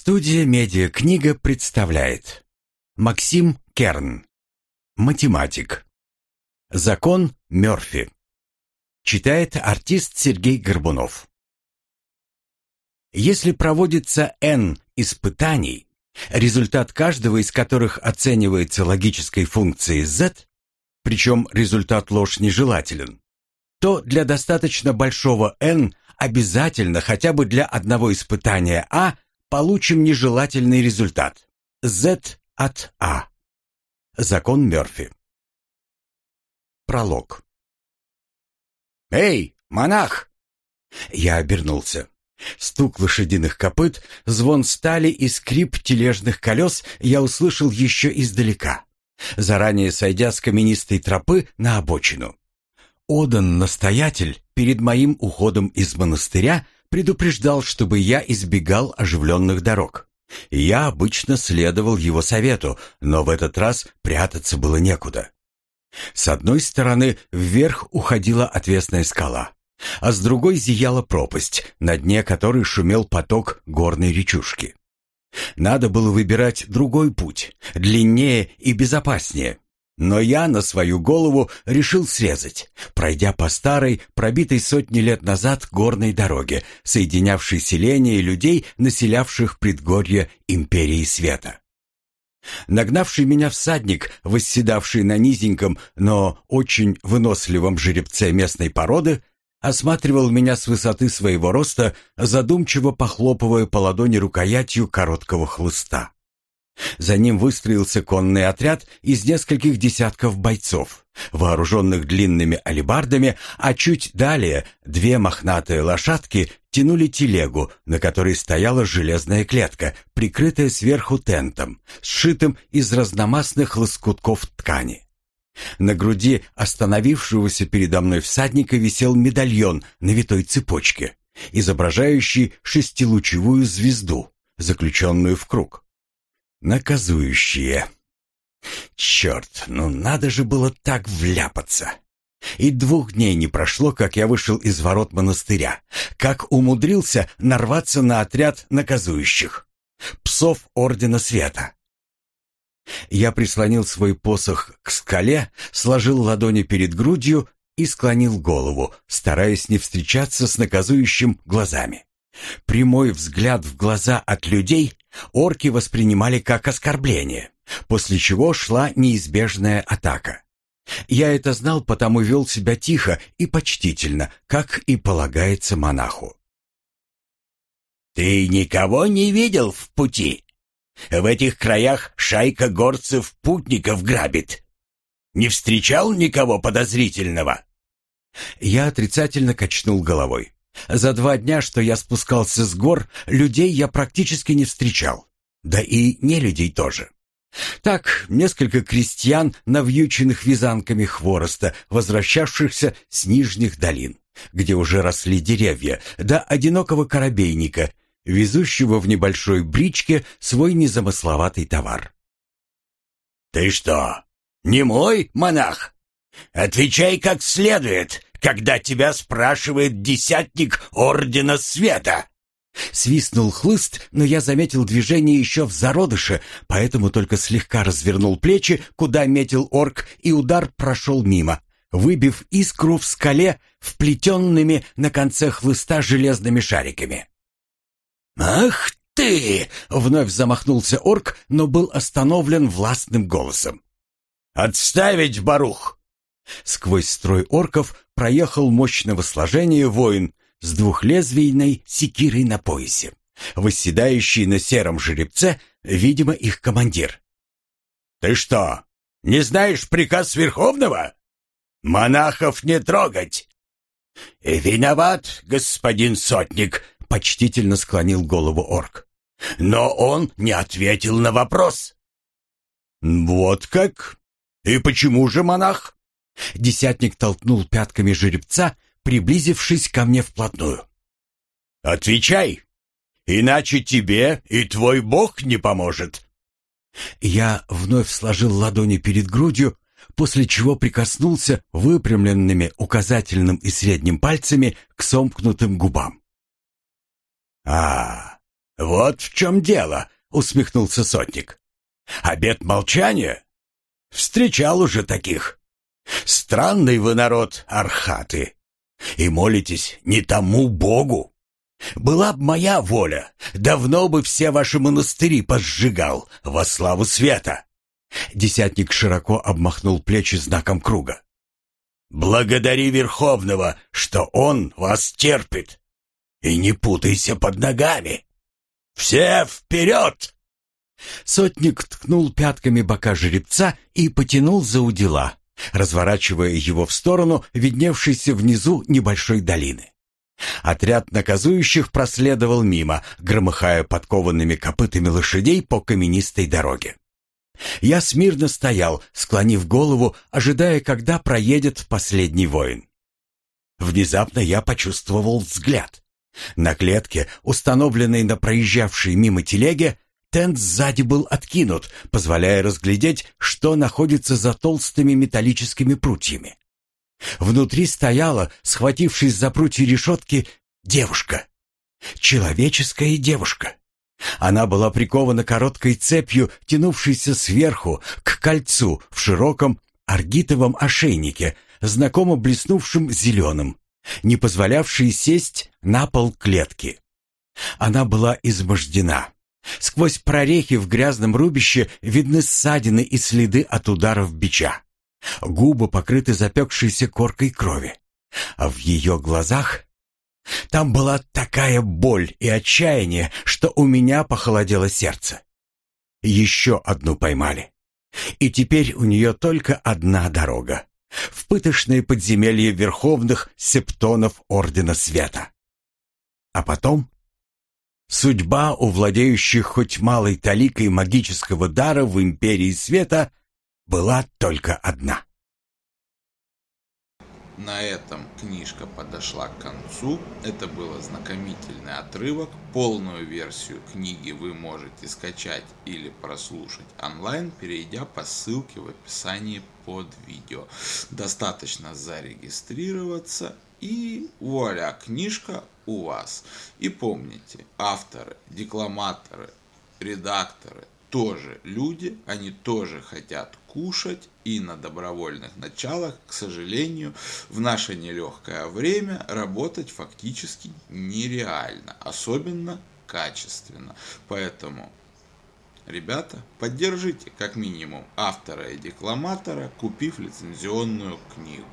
Студия Медиа Книга представляет Максим Керн Математик Закон Мёрфи Читает артист Сергей Горбунов Если проводится N испытаний, результат каждого из которых оценивается логической функцией Z, причем результат ложь нежелателен, то для достаточно большого N обязательно хотя бы для одного испытания А – получим нежелательный результат. Z от A. А. Закон Мёрфи. Пролог. «Эй, монах!» Я обернулся. Стук лошадиных копыт, звон стали и скрип тележных колес я услышал еще издалека, заранее сойдя с каменистой тропы на обочину. Одан, настоятель, перед моим уходом из монастыря предупреждал, чтобы я избегал оживленных дорог. Я обычно следовал его совету, но в этот раз прятаться было некуда. С одной стороны вверх уходила отвесная скала, а с другой зияла пропасть, на дне которой шумел поток горной речушки. Надо было выбирать другой путь, длиннее и безопаснее. Но я на свою голову решил срезать, пройдя по старой, пробитой сотни лет назад горной дороге, соединявшей селения и людей, населявших предгорье Империи Света. Нагнавший меня всадник, восседавший на низеньком, но очень выносливом жеребце местной породы, осматривал меня с высоты своего роста, задумчиво похлопывая по ладони рукоятью короткого хлыста. За ним выстроился конный отряд из нескольких десятков бойцов, вооруженных длинными алебардами, а чуть далее две мохнатые лошадки тянули телегу, на которой стояла железная клетка, прикрытая сверху тентом, сшитым из разномастных лоскутков ткани. На груди остановившегося передо мной всадника висел медальон на витой цепочке, изображающий шестилучевую звезду, заключенную в круг. Наказующие. Черт, ну надо же было так вляпаться. И двух дней не прошло, как я вышел из ворот монастыря, как умудрился нарваться на отряд наказующих. Псов Ордена Света. Я прислонил свой посох к скале, сложил ладони перед грудью и склонил голову, стараясь не встречаться с наказующим глазами. Прямой взгляд в глаза от людей орки воспринимали как оскорбление, после чего шла неизбежная атака. Я это знал, потому вел себя тихо и почтительно, как и полагается монаху. «Ты никого не видел в пути? В этих краях шайка горцев-путников грабит. Не встречал никого подозрительного?» Я отрицательно качнул головой. За два дня, что я спускался с гор, людей я практически не встречал. Да и не людей тоже. Так, несколько крестьян, навьюченных вязанками хвороста, возвращавшихся с нижних долин, где уже росли деревья, да одинокого корабейника, везущего в небольшой бричке свой незамысловатый товар. «Ты что, не мой монах? Отвечай как следует!» когда тебя спрашивает десятник Ордена Света?» Свистнул хлыст, но я заметил движение еще в зародыше, поэтому только слегка развернул плечи, куда метил орк, и удар прошел мимо, выбив искру в скале вплетенными на концах хлыста железными шариками. «Ах ты!» — вновь замахнулся орк, но был остановлен властным голосом. «Отставить, барух!» Сквозь строй орков проехал мощного сложения воин с двухлезвийной секирой на поясе, восседающий на сером жеребце, видимо, их командир. «Ты что, не знаешь приказ Верховного? Монахов не трогать!» «Э, «Виноват, господин Сотник», — почтительно склонил голову орк. «Но он не ответил на вопрос». «Вот как? И почему же монах?» Десятник толкнул пятками жеребца, приблизившись ко мне вплотную. «Отвечай, иначе тебе и твой бог не поможет». Я вновь сложил ладони перед грудью, после чего прикоснулся выпрямленными указательным и средним пальцами к сомкнутым губам. «А, вот в чем дело», — усмехнулся сотник. «Обед молчания? Встречал уже таких». Странный вы народ, архаты, и молитесь не тому богу. Была б моя воля, давно бы все ваши монастыри поджигал во славу света. Десятник широко обмахнул плечи знаком круга. Благодари Верховного, что он вас терпит. И не путайся под ногами. Все вперед! Сотник ткнул пятками бока жеребца и потянул за удила разворачивая его в сторону видневшейся внизу небольшой долины. Отряд наказующих проследовал мимо, громыхая подкованными копытами лошадей по каменистой дороге. Я смирно стоял, склонив голову, ожидая, когда проедет последний воин. Внезапно я почувствовал взгляд. На клетке, установленной на проезжавшей мимо телеге, Тент сзади был откинут, позволяя разглядеть, что находится за толстыми металлическими прутьями. Внутри стояла, схватившись за прутья решетки, девушка. Человеческая девушка. Она была прикована короткой цепью, тянувшейся сверху, к кольцу в широком аргитовом ошейнике, знакомо блеснувшим зеленым, не позволявшей сесть на пол клетки. Она была измождена. Сквозь прорехи в грязном рубище видны ссадины и следы от ударов бича. Губы покрыты запекшейся коркой крови. А в ее глазах... Там была такая боль и отчаяние, что у меня похолодело сердце. Еще одну поймали. И теперь у нее только одна дорога. В пыточные подземелья верховных септонов Ордена Света. А потом Судьба у владеющих хоть малой таликой магического дара в Империи Света была только одна. На этом книжка подошла к концу. Это был ознакомительный отрывок. Полную версию книги вы можете скачать или прослушать онлайн, перейдя по ссылке в описании под видео. Достаточно зарегистрироваться и вуаля, книжка у вас. И помните, авторы, декламаторы, редакторы тоже люди, они тоже хотят кушать и на добровольных началах, к сожалению, в наше нелегкое время работать фактически нереально, особенно качественно. Поэтому Ребята, поддержите как минимум автора и декламатора, купив лицензионную книгу.